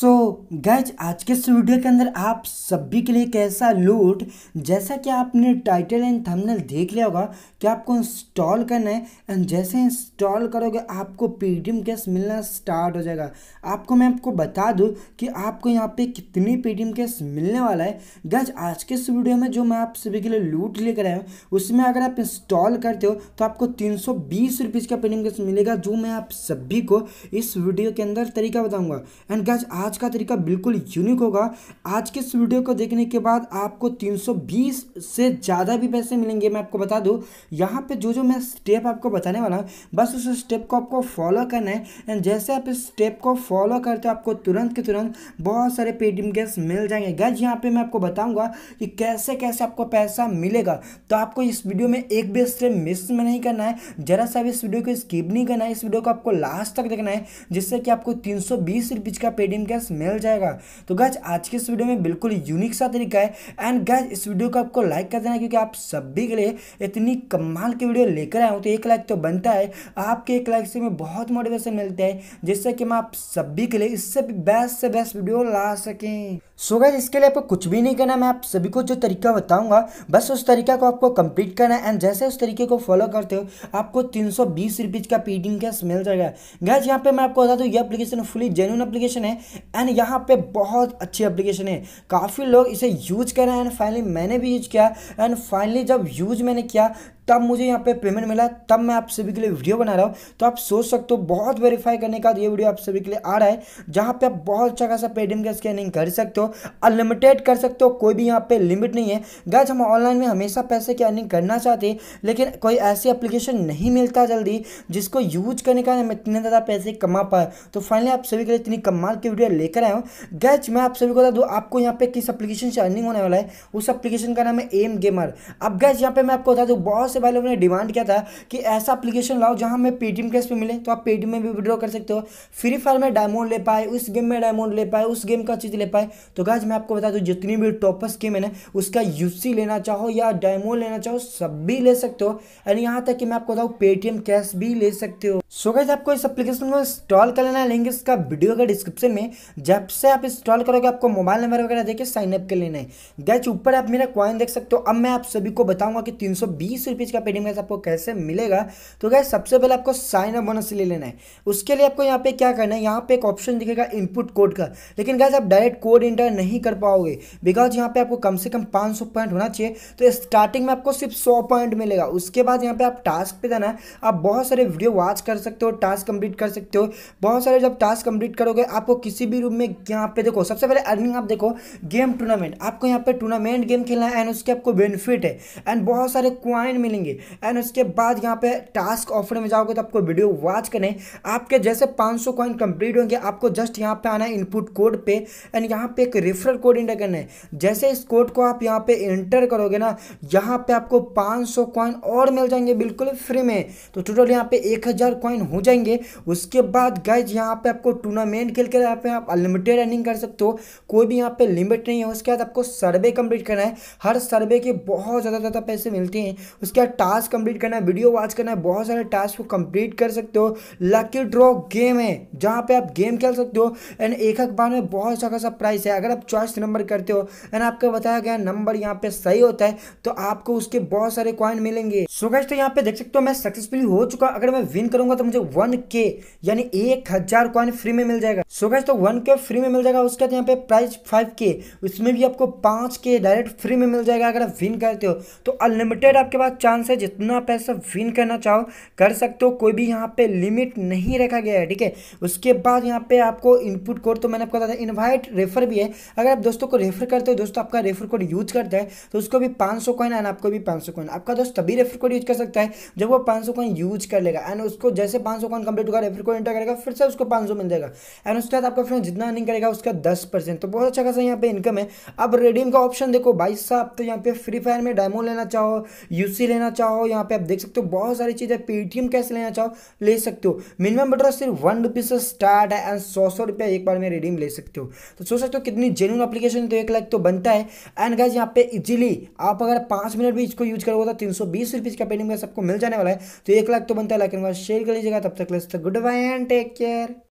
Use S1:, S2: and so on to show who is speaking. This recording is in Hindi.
S1: सो so, गैज आज के इस वीडियो के अंदर आप सभी के लिए कैसा लूट जैसा कि आपने टाइटल एंड थंबनेल देख लिया होगा कि आपको इंस्टॉल करना है एंड जैसे इंस्टॉल करोगे आपको पेटीएम कैश मिलना स्टार्ट हो जाएगा आपको मैं आपको बता दूं कि आपको यहाँ पे कितनी पेटीएम कैश मिलने वाला है गैज आज के इस वीडियो में जो मैं आप सभी के लिए लूट लेकर आया हूँ उसमें अगर आप इंस्टॉल करते हो तो आपको तीन सौ का पेटीएम कैश मिलेगा जो मैं आप सभी को इस वीडियो के अंदर तरीका बताऊँगा एंड गैज आज का तरीका बिल्कुल यूनिक होगा आज के इस वीडियो को देखने के बाद आपको 320 से ज़्यादा भी पैसे मिलेंगे मैं आपको बता दूँ यहाँ पे जो जो मैं स्टेप आपको बताने वाला हूँ बस उस स्टेप को आपको फॉलो करना है एंड जैसे आप इस स्टेप को फॉलो करते हो आपको तुरंत के तुरंत बहुत सारे पेटीएम गैस मिल जाएंगे गैस यहाँ पर मैं आपको बताऊँगा कि कैसे कैसे आपको पैसा मिलेगा तो आपको इस वीडियो में एक भी स्टेप मिस में नहीं करना है ज़रा सा इस वीडियो को स्किप नहीं करना है इस वीडियो को आपको लास्ट तक देखना है जिससे कि आपको तीन सौ का पेटीएम गैस एक्सपीरियंस मिल जाएगा तो गैज आज के इस वीडियो में बिल्कुल यूनिक सा तरीका है एंड गैज इस वीडियो को आपको लाइक कर देना क्योंकि आप सभी के लिए इतनी कमाल की वीडियो लेकर आया हूँ तो एक लाइक तो बनता है आपके एक लाइक से हमें बहुत मोटिवेशन मिलता है जिससे कि मैं आप सभी के लिए इससे बेस्ट से बेस्ट वीडियो ला सकें सो गैस इसके लिए आपको कुछ भी नहीं करना मैं आप सभी को जो तरीका बताऊंगा बस उस तरीका को आपको कंप्लीट करना है एंड जैसे उस तरीके को फॉलो करते हो आपको तीन सौ बीस का पीडिंग कैश मिल जाएगा गैस यहाँ पे मैं आपको बता दूँ ये एप्लीकेशन फुली जेन्यून एप्लीकेशन है एंड यहाँ पे बहुत अच्छी एप्लीकेशन है काफ़ी लोग इसे यूज कर रहे हैं एंड फाइनली मैंने भी यूज किया एंड फाइनली जब यूज मैंने किया तब मुझे यहाँ पे पेमेंट मिला तब मैं आप सभी के लिए वीडियो बना रहा हूँ तो आप सोच सकते हो बहुत वेरीफाई करने का ये वीडियो आप सभी के लिए आ रहा है जहाँ पे आप बहुत अच्छा खासा पेटीएम का स्कैनिंग कर सकते हो अनलिमिटेड कर सकते हो कोई भी यहाँ पे लिमिट नहीं है गैज हम ऑनलाइन में हमेशा पैसे की अर्निंग करना चाहते हैं लेकिन कोई ऐसी अप्लीकेशन नहीं मिलता जल्दी जिसको यूज करने का हम इतने ज़्यादा पैसे कमा पाए तो फाइनली आप सभी के लिए इतनी कमाल की वीडियो लेकर आया हूँ गैज मैं आप सभी को बता दूँ आपको यहाँ पे किस एप्लीकेशन से अर्निंग होने वाला है उस एप्लीकेशन का नाम है एम गेमर अब गैज यहाँ पे मैं आपको बता दूँ बहुत से पहले उन्होंने डिमांड किया था कि ऐसा एप्लीकेशन लाओ जहाँ हमें पेटीएम कैश पे मिले तो आप पेटीएम में भी विड्रॉ कर सकते हो फ्री फायर में डायमंड ले पाए उस गेम में डायमंड ले पाए उस गेम का चीज़ ले पाए तो गाज मैं आपको बता दूँ जितनी भी टॉपस गेम है ना उसका यूसी लेना चाहो या डायमंड लेना चाहो सब भी ले सकते हो एंड यहाँ तक कि मैं आपको बताऊँ पेटीएम कैश भी ले सकते हो सो गाइज आपको इस एप्लीकेशन को इंस्टॉल कर लेना है लिंक इसका वीडियो का डिस्क्रिप्शन में जब से आप इंस्टॉल करोगे आपको मोबाइल नंबर वगैरह देके साइनअप कर लेना है गैच ऊपर आप मेरा कॉइन देख सकते हो अब मैं आप सभी को बताऊंगा कि तीन सौ बीस रुपये चीज़ का पेटीएम गैस आपको कैसे मिलेगा तो क्या सबसे पहले आपको साइन अप बोनस ले लेना है उसके लिए आपको यहाँ पे क्या करना है यहाँ पे एक ऑप्शन दिखेगा इनपुट कोड का लेकिन गैस आप डायरेक्ट कोड इंटर नहीं कर पाओगे बिकॉज यहाँ पे आपको कम से कम पाँच पॉइंट होना चाहिए तो स्टार्टिंग में आपको सिर्फ सौ पॉइंट मिलेगा उसके बाद यहाँ पे आप टास्क पे जाना है आप बहुत सारे वीडियो वॉच कर सकते हो टास्क कंप्लीट कर सकते हो बहुत सारे जब टास्क कंप्लीट करोगे आपको किसी भी रूम में यहाँ पे देखो सबसे पहले अर्निंग आप देखो गेम टूर्नामेंट आपको यहाँ पे टूर्नामेंट गेम खेलना है एंड उसके आपको बेनिफिट है एंड बहुत सारे क्वाइन मिलेंगे एंड उसके बाद यहाँ पे टास्क ऑफर में जाओगे तो आपको वीडियो वॉच करें आपके जैसे 500 सौ कॉइन कंप्लीट होंगे आपको जस्ट यहाँ पे आना है इनपुट कोड पे एंड यहाँ पे एक रेफरल कोड इंटर करना है जैसे इस कोड को आप यहाँ पे इंटर करोगे ना यहाँ पे आपको 500 सौ कॉइन और मिल जाएंगे बिल्कुल फ्री में तो टोटल यहाँ पे एक हज़ार कॉइन हो जाएंगे उसके बाद गैज यहाँ पे आपको टूर्नामेंट खेल कर यहाँ पे आप अनलिमिटेड रनिंग कर सकते हो कोई भी यहाँ पे लिमिट नहीं है उसके बाद आपको सर्वे कंप्लीट करना है हर सर्वे के बहुत ज़्यादा ज़्यादा पैसे मिलते हैं उसके क्या टास्क कंप्लीट करना है वीडियो वॉच करना है बहुत सारे टास्क को कंप्लीट कर सकते हो लकी ड्रॉ गेम है जहाँ पे आप गेम खेल सकते हो एंड एक अखबार में बहुत अच्छा खासा प्राइस है अगर आप चॉइस नंबर करते हो एंड आपको बताया गया नंबर यहाँ पे सही होता है तो आपको उसके बहुत सारे क्वाइन मिलेंगे सो so तो यहाँ पे देख सकते हो मैं सक्सेसफुल हो चुका अगर मैं विन करूंगा तो मुझे वन यानी एक हजार फ्री में मिल जाएगा सो so तो वन फ्री में मिल जाएगा उसके बाद यहाँ पे प्राइस फाइव उसमें भी आपको पांच डायरेक्ट फ्री में मिल जाएगा अगर आप विन करते हो तो अनलिमिटेड आपके पास चांस है जितना पैसा विन करना चाहो कर सकते हो कोई भी यहाँ पे लिमिट नहीं रखा गया है ठीक है उसके बाद यहाँ पे आपको इनपुट कोड तो मैंने आपको बताया इनवाइट रेफर भी है अगर आप दोस्तों को रेफर करते हो दोस्तों आपका रेफर कोड यूज करता है तो उसको भी पाँच सौ कॉइन एंड आपको भी पाँच सौ कॉइन आपका दोस्त तभी रेफर कोड यूज कर सकता है जब वो पाँच सौ कॉइन यूज कर लेगा एंड उसको जैसे पाँच सौ कॉइन कंप्लीट होगा रेफर कोड इंटर करेगा फिर से उसको पाँच सौ मिल जाएगा एंड उसके बाद आपका फ्रेंड जितना अर्निंग करेगा उसका दस परसेंट तो बहुत अच्छा खासा यहाँ पे इनकम है अब रेडीम का ऑप्शन देखो भाई साहब तो यहाँ पे फ्री फायर में डायमो लेना चाहो यूसी लेना लेना चाहो यहाँ पे आप देख सकते हो बहुत सारी चीज़ें पेटीएम कैसे लेना चाहो ले सकते हो मिनिमम विड्रॉ सिर्फ वन रुपीज़ से स्टार्ट है एंड सौ सौ रुपया एक बार में रिडीम ले सकते हो तो सोच सकते हो कितनी जेन्यून अपलीकेशन तो एक लाख तो बनता है एंड गैस यहाँ पे इजिली आप अगर पाँच मिनट भी इसको यूज करोगे तो तीन सौ बीस रुपीज़ का पेटीएम कैश आपको मिल जाने वाला है तो एक लाख तो बनता है लाइक शेयर कर लीजिएगा तब तक good bye and take care